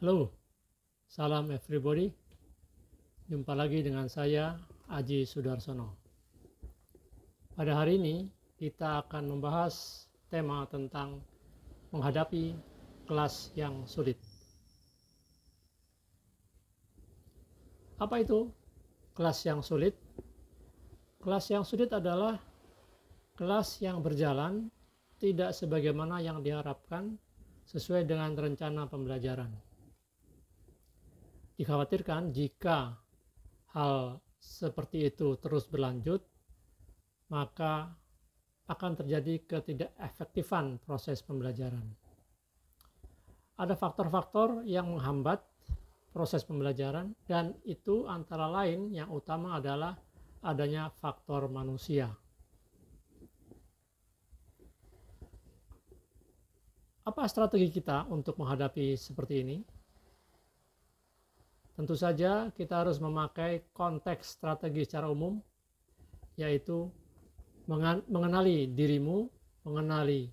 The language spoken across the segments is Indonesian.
Halo, salam everybody. Jumpa lagi dengan saya, Aji Sudarsono. Pada hari ini, kita akan membahas tema tentang menghadapi kelas yang sulit. Apa itu kelas yang sulit? Kelas yang sulit adalah kelas yang berjalan tidak sebagaimana yang diharapkan sesuai dengan rencana pembelajaran Dikhawatirkan jika hal seperti itu terus berlanjut, maka akan terjadi ketidakefektifan proses pembelajaran. Ada faktor-faktor yang menghambat proses pembelajaran dan itu antara lain yang utama adalah adanya faktor manusia. Apa strategi kita untuk menghadapi seperti ini? Tentu saja kita harus memakai konteks strategi secara umum, yaitu mengenali dirimu, mengenali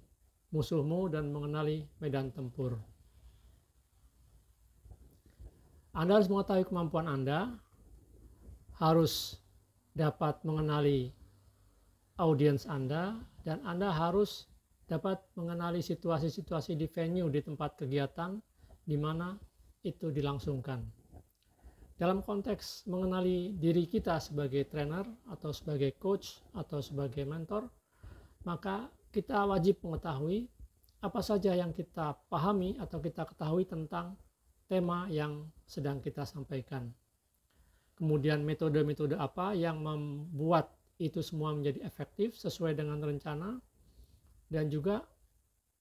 musuhmu, dan mengenali medan tempur. Anda harus mengetahui kemampuan Anda, harus dapat mengenali audiens Anda, dan Anda harus dapat mengenali situasi-situasi di venue, di tempat kegiatan, di mana itu dilangsungkan dalam konteks mengenali diri kita sebagai trainer atau sebagai coach atau sebagai mentor, maka kita wajib mengetahui apa saja yang kita pahami atau kita ketahui tentang tema yang sedang kita sampaikan. Kemudian metode-metode apa yang membuat itu semua menjadi efektif sesuai dengan rencana dan juga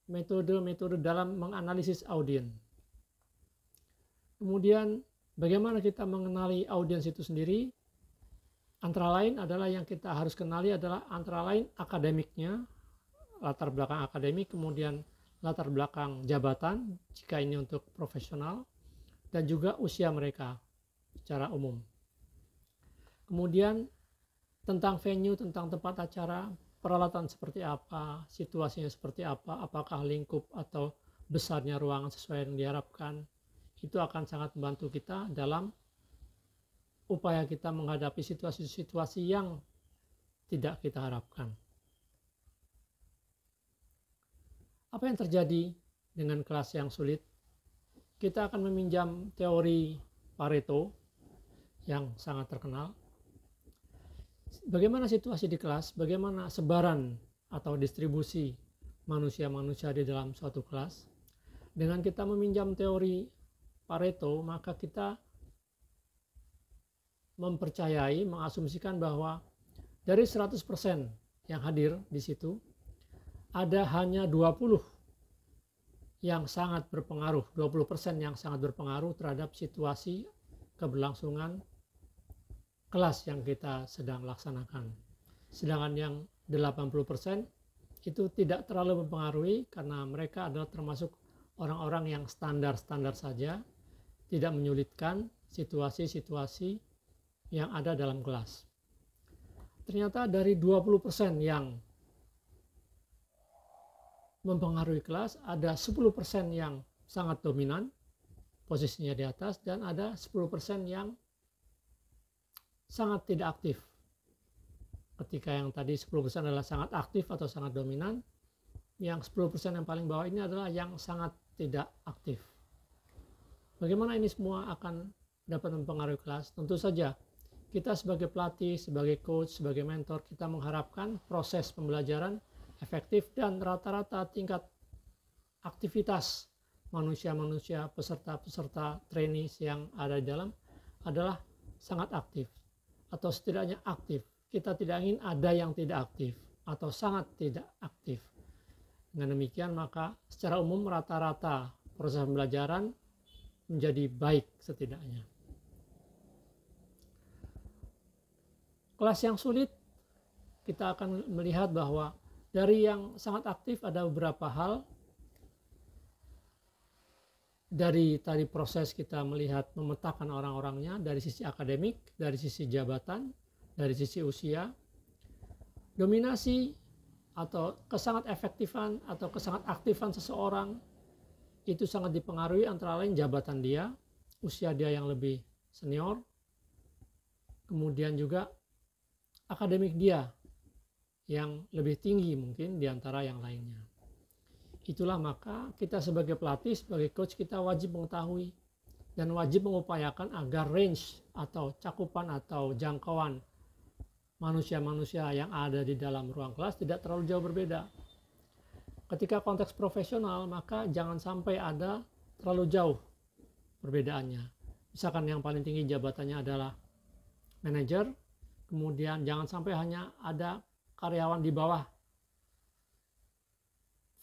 metode-metode dalam menganalisis audiens Kemudian Bagaimana kita mengenali audiens itu sendiri? Antara lain adalah yang kita harus kenali adalah antara lain akademiknya, latar belakang akademik, kemudian latar belakang jabatan jika ini untuk profesional, dan juga usia mereka secara umum. Kemudian tentang venue, tentang tempat acara, peralatan seperti apa, situasinya seperti apa, apakah lingkup atau besarnya ruangan sesuai yang diharapkan, itu akan sangat membantu kita dalam upaya kita menghadapi situasi-situasi yang tidak kita harapkan. Apa yang terjadi dengan kelas yang sulit? Kita akan meminjam teori Pareto yang sangat terkenal. Bagaimana situasi di kelas, bagaimana sebaran atau distribusi manusia-manusia di dalam suatu kelas. Dengan kita meminjam teori Pareto, maka kita mempercayai, mengasumsikan bahwa dari 100% yang hadir di situ, ada hanya 20 yang sangat berpengaruh, 20% yang sangat berpengaruh terhadap situasi keberlangsungan kelas yang kita sedang laksanakan. Sedangkan yang 80% itu tidak terlalu mempengaruhi karena mereka adalah termasuk orang-orang yang standar-standar saja tidak menyulitkan situasi-situasi yang ada dalam kelas. Ternyata dari 20% yang mempengaruhi kelas, ada 10% yang sangat dominan, posisinya di atas, dan ada 10% yang sangat tidak aktif. Ketika yang tadi 10% adalah sangat aktif atau sangat dominan, yang 10% yang paling bawah ini adalah yang sangat tidak aktif. Bagaimana ini semua akan dapat mempengaruhi kelas? Tentu saja, kita sebagai pelatih, sebagai coach, sebagai mentor, kita mengharapkan proses pembelajaran efektif dan rata-rata tingkat aktivitas manusia-manusia peserta-peserta training yang ada di dalam adalah sangat aktif atau setidaknya aktif. Kita tidak ingin ada yang tidak aktif atau sangat tidak aktif. Dengan demikian maka secara umum rata-rata proses pembelajaran menjadi baik setidaknya. Kelas yang sulit, kita akan melihat bahwa dari yang sangat aktif ada beberapa hal. Dari tadi proses kita melihat memetakan orang-orangnya dari sisi akademik, dari sisi jabatan, dari sisi usia, dominasi atau kesangat efektifan atau kesangat aktifan seseorang itu sangat dipengaruhi antara lain jabatan dia, usia dia yang lebih senior, kemudian juga akademik dia yang lebih tinggi mungkin di antara yang lainnya. Itulah maka kita sebagai pelatih, sebagai coach kita wajib mengetahui dan wajib mengupayakan agar range atau cakupan atau jangkauan manusia-manusia yang ada di dalam ruang kelas tidak terlalu jauh berbeda ketika konteks profesional maka jangan sampai ada terlalu jauh perbedaannya. Misalkan yang paling tinggi jabatannya adalah manajer, kemudian jangan sampai hanya ada karyawan di bawah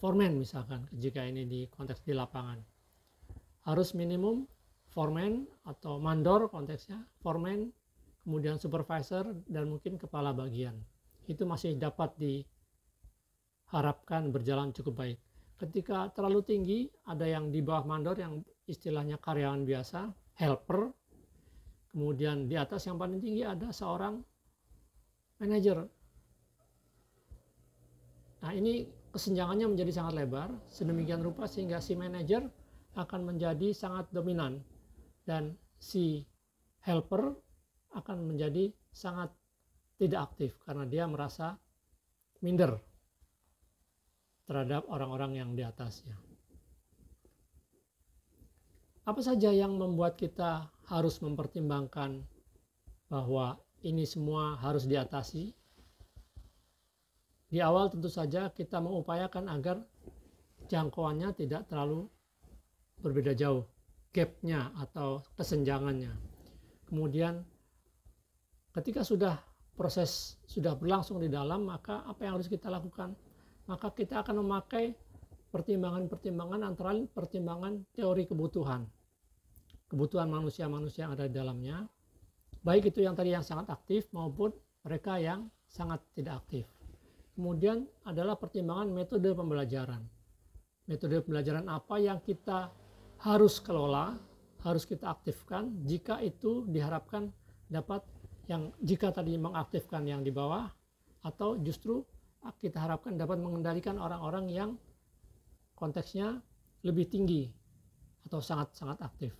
foreman misalkan jika ini di konteks di lapangan. Harus minimum foreman atau mandor konteksnya, foreman, kemudian supervisor dan mungkin kepala bagian. Itu masih dapat di harapkan berjalan cukup baik. Ketika terlalu tinggi, ada yang di bawah mandor yang istilahnya karyawan biasa, helper. Kemudian di atas yang paling tinggi ada seorang manajer. Nah, ini kesenjangannya menjadi sangat lebar, sedemikian rupa sehingga si manajer akan menjadi sangat dominan dan si helper akan menjadi sangat tidak aktif karena dia merasa minder terhadap orang-orang yang di atasnya. Apa saja yang membuat kita harus mempertimbangkan bahwa ini semua harus diatasi? Di awal tentu saja kita mengupayakan agar jangkauannya tidak terlalu berbeda jauh, gapnya atau kesenjangannya. Kemudian ketika sudah proses sudah berlangsung di dalam, maka apa yang harus kita lakukan? maka kita akan memakai pertimbangan-pertimbangan antara lain pertimbangan teori kebutuhan. Kebutuhan manusia-manusia yang ada di dalamnya, baik itu yang tadi yang sangat aktif maupun mereka yang sangat tidak aktif. Kemudian adalah pertimbangan metode pembelajaran. Metode pembelajaran apa yang kita harus kelola, harus kita aktifkan jika itu diharapkan dapat yang jika tadi mengaktifkan yang di bawah atau justru kita harapkan dapat mengendalikan orang-orang yang konteksnya lebih tinggi atau sangat-sangat aktif.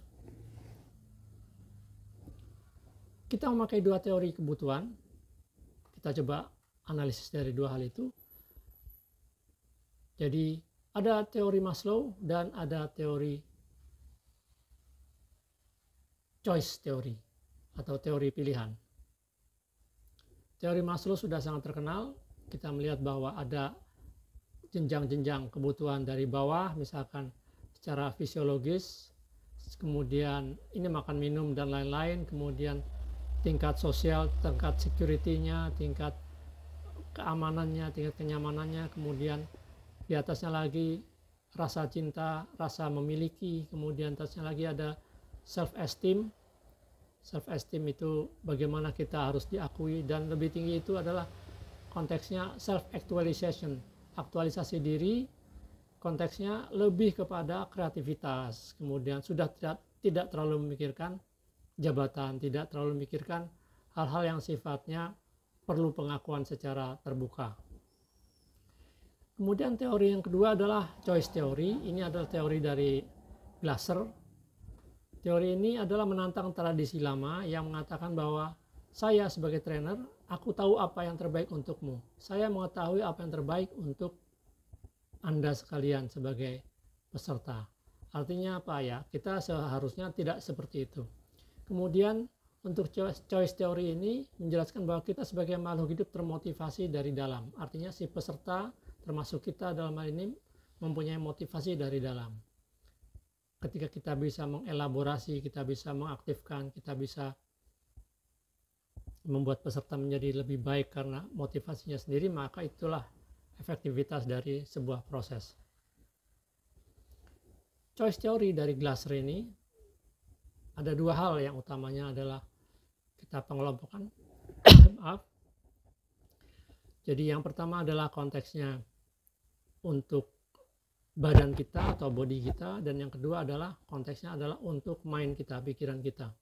Kita memakai dua teori kebutuhan. Kita coba analisis dari dua hal itu. Jadi ada teori Maslow dan ada teori choice teori atau teori pilihan. Teori Maslow sudah sangat terkenal kita melihat bahwa ada jenjang-jenjang kebutuhan dari bawah, misalkan secara fisiologis, kemudian ini makan minum dan lain-lain, kemudian tingkat sosial, tingkat security-nya, tingkat keamanannya, tingkat kenyamanannya, kemudian di atasnya lagi rasa cinta, rasa memiliki, kemudian atasnya lagi ada self esteem. Self esteem itu bagaimana kita harus diakui dan lebih tinggi itu adalah konteksnya self actualization aktualisasi diri konteksnya lebih kepada kreativitas kemudian sudah tidak tidak terlalu memikirkan jabatan tidak terlalu memikirkan hal-hal yang sifatnya perlu pengakuan secara terbuka kemudian teori yang kedua adalah choice theory ini adalah teori dari Glasser teori ini adalah menantang tradisi lama yang mengatakan bahwa saya sebagai trainer Aku tahu apa yang terbaik untukmu. Saya mengetahui apa yang terbaik untuk Anda sekalian sebagai peserta. Artinya apa ya? Kita seharusnya tidak seperti itu. Kemudian untuk choice teori ini menjelaskan bahwa kita sebagai makhluk hidup termotivasi dari dalam. Artinya si peserta termasuk kita dalam hal ini mempunyai motivasi dari dalam. Ketika kita bisa mengelaborasi, kita bisa mengaktifkan, kita bisa membuat peserta menjadi lebih baik karena motivasinya sendiri, maka itulah efektivitas dari sebuah proses. Choice theory dari Glasser ini ada dua hal yang utamanya adalah kita pengelompokan maaf jadi yang pertama adalah konteksnya untuk badan kita atau body kita dan yang kedua adalah konteksnya adalah untuk mind kita pikiran kita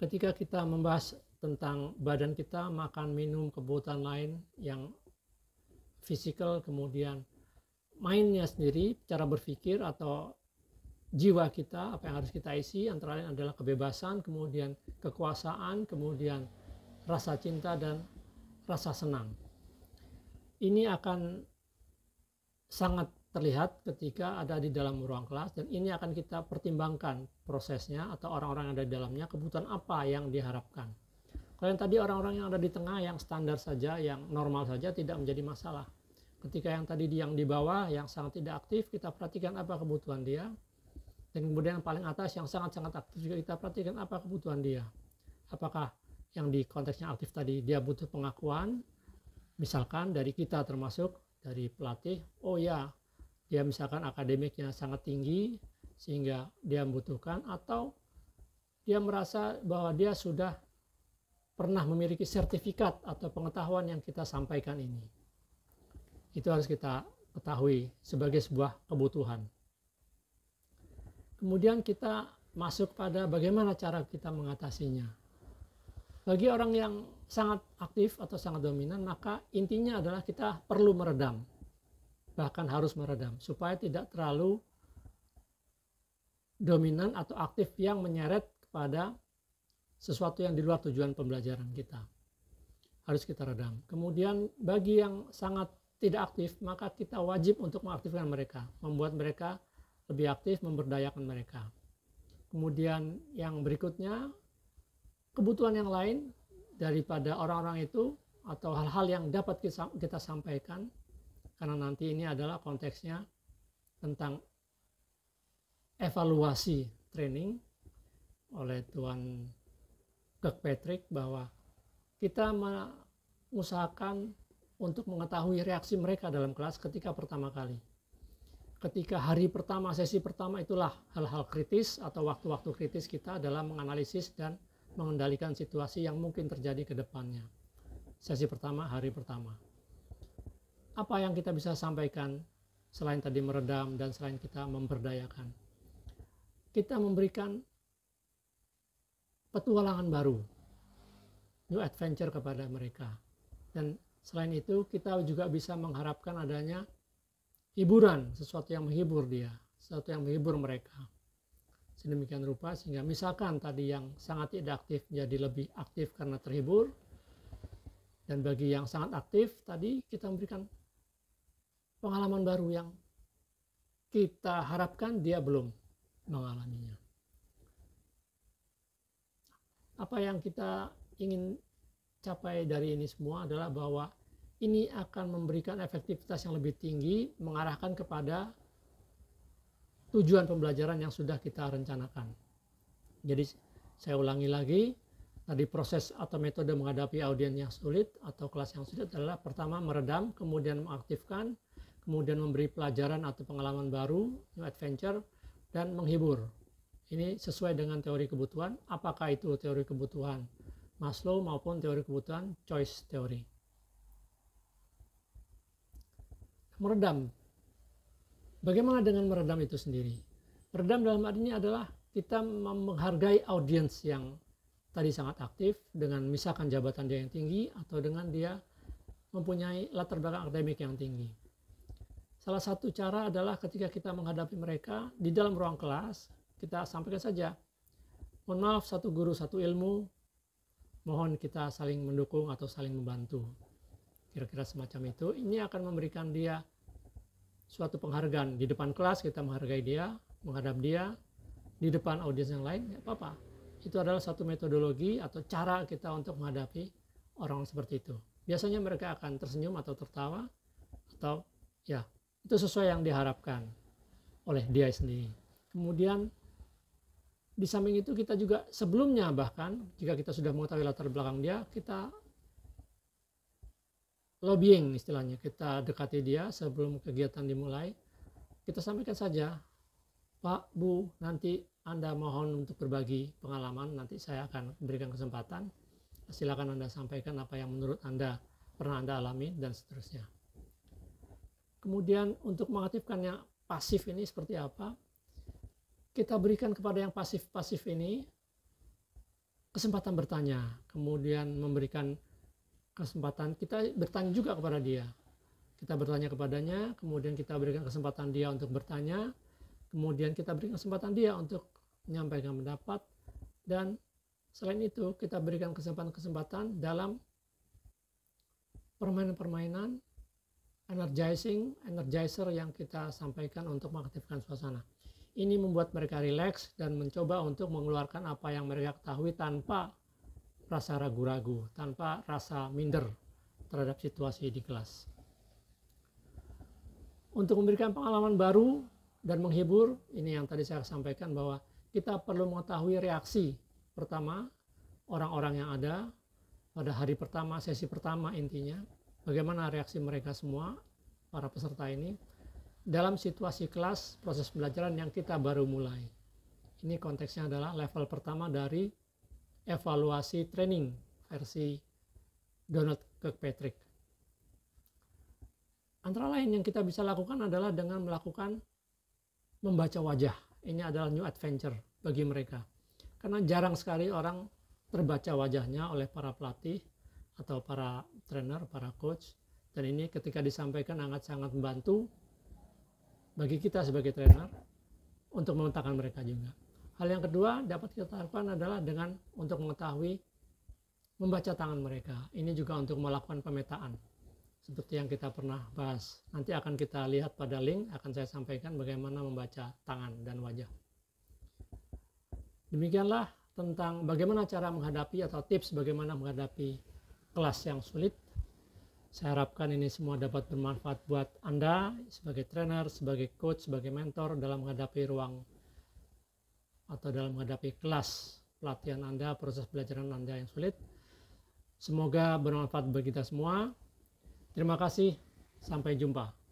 ketika kita membahas tentang badan kita makan minum kebutuhan lain yang fisikal kemudian mainnya sendiri cara berpikir atau jiwa kita apa yang harus kita isi antara lain adalah kebebasan kemudian kekuasaan kemudian rasa cinta dan rasa senang ini akan sangat terlihat ketika ada di dalam ruang kelas dan ini akan kita pertimbangkan prosesnya atau orang-orang yang ada di dalamnya kebutuhan apa yang diharapkan. Kalau yang tadi orang-orang yang ada di tengah yang standar saja, yang normal saja tidak menjadi masalah. Ketika yang tadi yang di bawah yang sangat tidak aktif kita perhatikan apa kebutuhan dia dan kemudian yang paling atas yang sangat-sangat aktif juga kita perhatikan apa kebutuhan dia. Apakah yang di konteksnya aktif tadi dia butuh pengakuan misalkan dari kita termasuk dari pelatih, oh ya dia misalkan akademiknya sangat tinggi sehingga dia membutuhkan atau dia merasa bahwa dia sudah pernah memiliki sertifikat atau pengetahuan yang kita sampaikan ini. Itu harus kita ketahui sebagai sebuah kebutuhan. Kemudian kita masuk pada bagaimana cara kita mengatasinya. Bagi orang yang sangat aktif atau sangat dominan, maka intinya adalah kita perlu meredam bahkan harus meredam supaya tidak terlalu dominan atau aktif yang menyeret kepada sesuatu yang di luar tujuan pembelajaran kita. Harus kita redam. Kemudian bagi yang sangat tidak aktif, maka kita wajib untuk mengaktifkan mereka, membuat mereka lebih aktif, memberdayakan mereka. Kemudian yang berikutnya, kebutuhan yang lain daripada orang-orang itu atau hal-hal yang dapat kita sampaikan karena nanti ini adalah konteksnya tentang evaluasi training oleh Tuan Patrick bahwa kita mengusahakan untuk mengetahui reaksi mereka dalam kelas ketika pertama kali. Ketika hari pertama, sesi pertama itulah hal-hal kritis atau waktu-waktu kritis kita dalam menganalisis dan mengendalikan situasi yang mungkin terjadi ke depannya. Sesi pertama, hari pertama apa yang kita bisa sampaikan selain tadi meredam dan selain kita memberdayakan. Kita memberikan petualangan baru, new adventure kepada mereka. Dan selain itu kita juga bisa mengharapkan adanya hiburan, sesuatu yang menghibur dia, sesuatu yang menghibur mereka. Sedemikian rupa sehingga misalkan tadi yang sangat tidak aktif jadi lebih aktif karena terhibur, dan bagi yang sangat aktif tadi kita memberikan pengalaman baru yang kita harapkan dia belum mengalaminya. Apa yang kita ingin capai dari ini semua adalah bahwa ini akan memberikan efektivitas yang lebih tinggi mengarahkan kepada tujuan pembelajaran yang sudah kita rencanakan. Jadi saya ulangi lagi, tadi proses atau metode menghadapi audiens yang sulit atau kelas yang sulit adalah pertama meredam, kemudian mengaktifkan, kemudian memberi pelajaran atau pengalaman baru, new adventure, dan menghibur. Ini sesuai dengan teori kebutuhan. Apakah itu teori kebutuhan Maslow maupun teori kebutuhan choice theory? Meredam. Bagaimana dengan meredam itu sendiri? Meredam dalam artinya adalah kita menghargai audiens yang tadi sangat aktif dengan misalkan jabatan dia yang tinggi atau dengan dia mempunyai latar belakang akademik yang tinggi Salah satu cara adalah ketika kita menghadapi mereka di dalam ruang kelas, kita sampaikan saja, mohon maaf satu guru satu ilmu, mohon kita saling mendukung atau saling membantu. Kira-kira semacam itu, ini akan memberikan dia suatu penghargaan. Di depan kelas kita menghargai dia, menghadap dia, di depan audiens yang lain, nggak apa-apa. Itu adalah satu metodologi atau cara kita untuk menghadapi orang seperti itu. Biasanya mereka akan tersenyum atau tertawa, atau ya itu sesuai yang diharapkan oleh dia sendiri. Kemudian di samping itu kita juga sebelumnya bahkan jika kita sudah mengetahui latar belakang dia, kita lobbying istilahnya, kita dekati dia sebelum kegiatan dimulai. Kita sampaikan saja, Pak, Bu, nanti Anda mohon untuk berbagi pengalaman, nanti saya akan berikan kesempatan. Silakan Anda sampaikan apa yang menurut Anda pernah Anda alami dan seterusnya. Kemudian untuk mengaktifkan yang pasif ini seperti apa? Kita berikan kepada yang pasif-pasif ini kesempatan bertanya, kemudian memberikan kesempatan kita bertanya juga kepada dia. Kita bertanya kepadanya, kemudian kita berikan kesempatan dia untuk bertanya, kemudian kita berikan kesempatan dia untuk menyampaikan pendapat, dan selain itu kita berikan kesempatan-kesempatan dalam permainan-permainan energizing, energizer yang kita sampaikan untuk mengaktifkan suasana. Ini membuat mereka rileks dan mencoba untuk mengeluarkan apa yang mereka ketahui tanpa rasa ragu-ragu, tanpa rasa minder terhadap situasi di kelas. Untuk memberikan pengalaman baru dan menghibur, ini yang tadi saya sampaikan bahwa kita perlu mengetahui reaksi pertama orang-orang yang ada pada hari pertama, sesi pertama intinya, bagaimana reaksi mereka semua para peserta ini dalam situasi kelas proses pembelajaran yang kita baru mulai. Ini konteksnya adalah level pertama dari evaluasi training versi Donald Kirkpatrick. Antara lain yang kita bisa lakukan adalah dengan melakukan membaca wajah. Ini adalah new adventure bagi mereka. Karena jarang sekali orang terbaca wajahnya oleh para pelatih atau para trainer, para coach. Dan ini ketika disampaikan sangat sangat membantu bagi kita sebagai trainer untuk memetakan mereka juga. Hal yang kedua dapat kita lakukan adalah dengan untuk mengetahui membaca tangan mereka. Ini juga untuk melakukan pemetaan seperti yang kita pernah bahas. Nanti akan kita lihat pada link akan saya sampaikan bagaimana membaca tangan dan wajah. Demikianlah tentang bagaimana cara menghadapi atau tips bagaimana menghadapi kelas yang sulit. Saya harapkan ini semua dapat bermanfaat buat Anda sebagai trainer, sebagai coach, sebagai mentor dalam menghadapi ruang atau dalam menghadapi kelas pelatihan Anda, proses belajar Anda yang sulit. Semoga bermanfaat bagi kita semua. Terima kasih. Sampai jumpa.